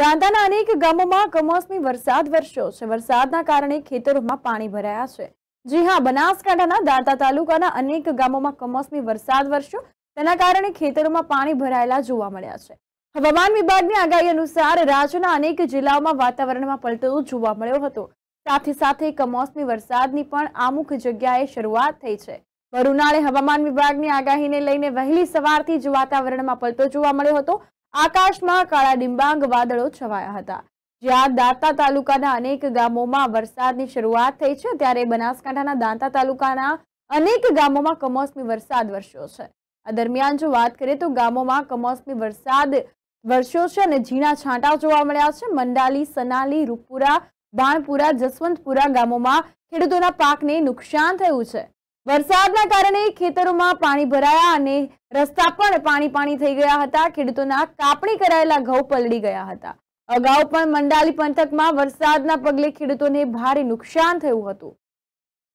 દાંતાના અનેક ગામોમાં કમોસમી વરસાદ વરસ્યો છે વરસાદના કારણે ખેતરોમાં પાણી ભરાયા છે જી હા બનાસકાંઠાના દાંતા તાલુકાના અનેક ગામોમાં કમોસમી વરસાદ વરસ્યો તેના કારણે ખેતરોમાં પાણી ભરાયેલા જોવા મળ્યા છે હવામાન વિભાગની આગાહી અનુસાર રાજ્યના અનેક જિલ્લાઓમાં વાતાવરણમાં પલટો જોવા મળ્યો હતો સાથે સાથે કમોસમી વરસાદની પણ અમુક જગ્યાએ શરૂઆત થઈ છે ભર હવામાન વિભાગની આગાહીને લઈને વહેલી સવારથી જ વાતાવરણમાં પલટો જોવા મળ્યો હતો આકાશમાં કાળા ડિંબાંગ વાદળો છવાયા હતા જ્યાં દાંતા તાલુકાના અનેક ગામોમાં વરસાદની શરૂઆત થઈ છે ત્યારે બનાસકાંઠાના દાંતા તાલુકાના અનેક ગામોમાં કમોસમી વરસાદ વરસ્યો છે આ દરમિયાન જો વાત કરીએ તો ગામોમાં કમોસમી વરસાદ વરસ્યો છે અને ઝીણા છાંટા જોવા મળ્યા છે મંડાલી સનાલી રૂપુરા બાણપુરા જસવંતપુરા ગામોમાં ખેડૂતોના પાકને નુકસાન થયું છે વરસાદના કારણે ખેતરોમાં પાણી ભરાયા અને રસ્તા પણ પાણી પાણી થઈ ગયા હતા ખેડૂતોના કાપણી કરાયેલા ઘઉં પલળી ગયા હતા અગાઉ પણ મંડાલી પંથકમાં વરસાદના પગલે ખેડૂતોને ભારે નુકસાન થયું હતું